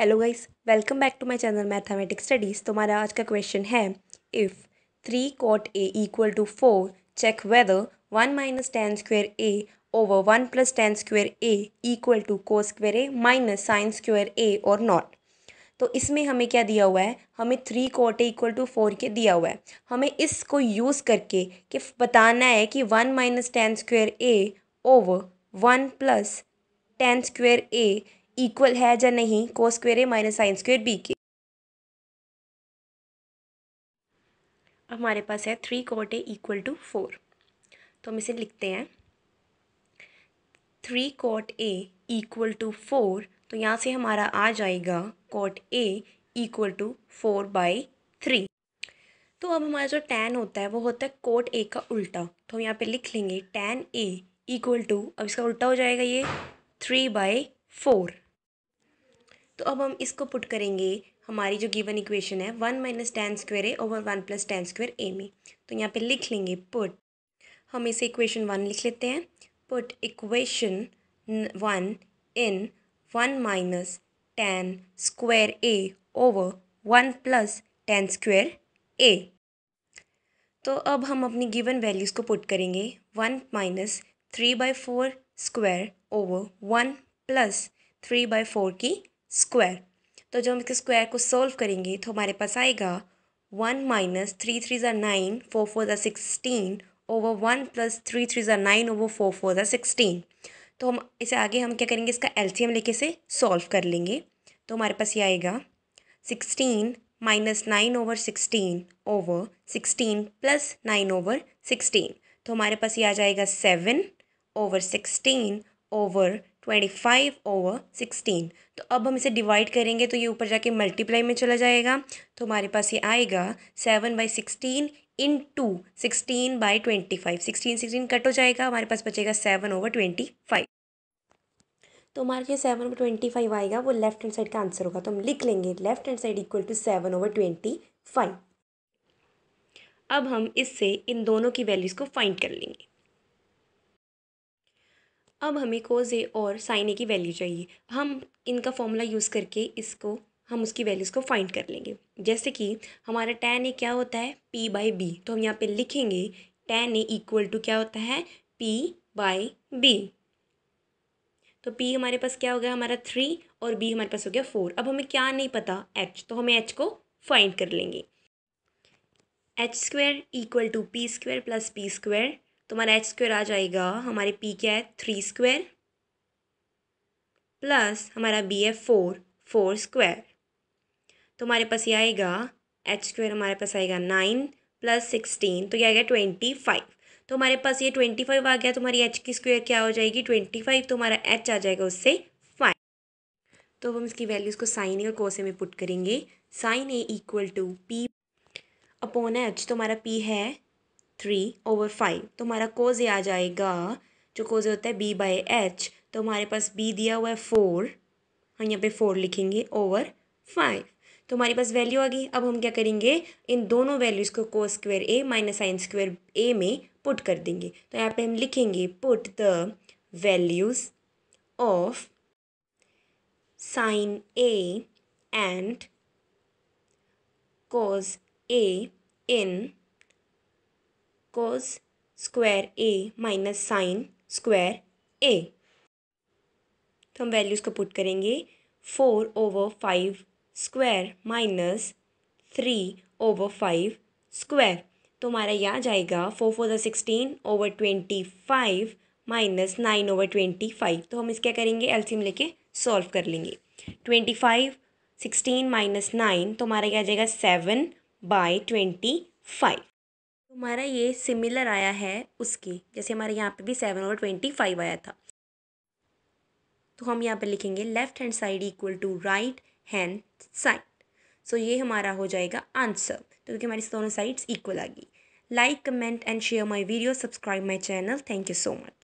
hello guys welcome back to my channel mathematics studies तुम्हारा आज का क्वेश्चन है if three cot A equal to four check whether one minus tan square A over one plus tan square A equal to cos square A minus sine square A और not तो इसमें हमें क्या दिया हुआ है हमें three cot equal to four के दिया हुआ है हमें इसको यूज़ करके कि बताना है कि one minus tan square A over one plus tan square A equal है या नहीं cos square A minus sine square B के हमारे पास है three cot A equal to four तो हम इसे लिखते हैं three cot A equal to four तो यहाँ से हमारा आ जाएगा cot A equal to four by three तो अब हमारा जो टैन होता है वो होता है कोट ए का उल्टा तो हम यहाँ पे लिख लेंगे टेन ए इक्वल टू अब इसका उल्टा हो जाएगा ये थ्री बाई फोर तो अब हम इसको पुट करेंगे हमारी जो गिवन इक्वेशन है one minus tan square A over one plus tan square A में तो यहाँ पे लिख लेंगे पुट हम इसे इक्वेशन वन लिख लेते हैं put equation one in one minus tan square A over one plus tan square A तो अब हम अपनी गिवन वैल्यूज़ को पुट करेंगे one minus three by four square over one plus three by four की स्क्वायर तो जब हम इसके स्क्वायर को सॉल्व करेंगे तो हमारे पास आएगा वन माइनस थ्री थ्री ज़ा नाइन फोर फोर ज़ा sixteen over one plus three three ज़ा नाइन ओवर फोर फोर ज़ा सिक्सटीन तो हम इसे आगे हम क्या करेंगे इसका एलसीएम लेके से सॉल्व कर लेंगे तो हमारे पास ये आएगा sixteen minus nine over sixteen over sixteen plus nine over sixteen तो हमारे पास ये आ जाएगा seven over sixteen over twenty five over sixteen तो अब हम इसे डिवाइड करेंगे तो ये ऊपर जाके मल्टीप्लाई में चला जाएगा तो हमारे पास ये आएगा seven by sixteen into sixteen by twenty five sixteen sixteen cut हो जाएगा हमारे पास बचेगा सेवन ओवर ट्वेंटी फाइव तो हमारे जो सेवन ओवर ट्वेंटी फाइव आएगा वो लेफ्ट हैंड साइड का आंसर होगा तो हम लिख लेंगे left hand side equal to seven over twenty five अब हम इससे इन दोनों की वैल्यूज़ को फाइंड कर लेंगे अब हमें कोज़ ए और साइन ए की वैल्यू चाहिए हम इनका फॉर्मूला यूज़ करके इसको हम उसकी वैल्यूज़ को फाइंड कर लेंगे जैसे कि हमारा टेन ए क्या होता है पी बाई बी तो हम यहाँ पे लिखेंगे टेन ए इक्वल टू क्या होता है पी बाई बी तो पी हमारे पास क्या हो गया हमारा थ्री और बी हमारे पास हो गया फोर अब हमें क्या नहीं पता एच तो हमें एच को फाइंड कर लेंगे H square equal to P square plus P square तो हमारा एच स्क्वेयर आ जाएगा हमारे पी क्या है थ्री स्क्वेयर प्लस हमारा बी है फोर फोर स्क्वायर तो हमारे पास ये आएगा एच स्क्वेयर हमारे पास आएगा नाइन प्लस सिक्सटीन तो ये आ गया ट्वेंटी फाइव तो हमारे पास ये ट्वेंटी फाइव आ गया तो हमारी एच की स्क्वेयर क्या हो जाएगी ट्वेंटी फाइव तो हमारा एच आ जाएगा उससे फाइव तो हम इसकी वैल्यूज़ को साइन ए और कोसे में पुट करेंगे sine A equal to P upon H तो हमारा पी है थ्री ओवर फाइव तो हमारा कोज ये आ जाएगा जो कोज होता है बी बाई एच तो हमारे पास बी दिया हुआ है फोर हम यहाँ पे फोर लिखेंगे ओवर फाइव तो हमारे पास वैल्यू आ गई अब हम क्या करेंगे इन दोनों वैल्यूज़ को cos square A minus sine square A में पुट कर देंगे तो यहाँ पे हम लिखेंगे put the values of sine A and cos A in cos square a minus sine square A तो हम वैल्यूज़ को पुट करेंगे four over five square minus three over five square तो हमारा यहाँ जाएगा फोर फोर द sixteen over twenty five minus nine over twenty five तो हम इस क्या करेंगे एलसीएम लेके सॉल्व कर लेंगे twenty five sixteen minus nine तो हमारा क्या आ जाएगा सेवन बाई ट्वेंटी फाइव हमारा ये सिमिलर आया है उसके जैसे हमारे यहाँ पे भी सेवन और ट्वेंटी फाइव आया था तो हम यहाँ पे लिखेंगे left hand side equal to right hand side so ये हमारा हो जाएगा आंसर तो क्योंकि हमारी दोनों साइड्स इक्वल आ गई like comment and share my video subscribe my channel thank you so much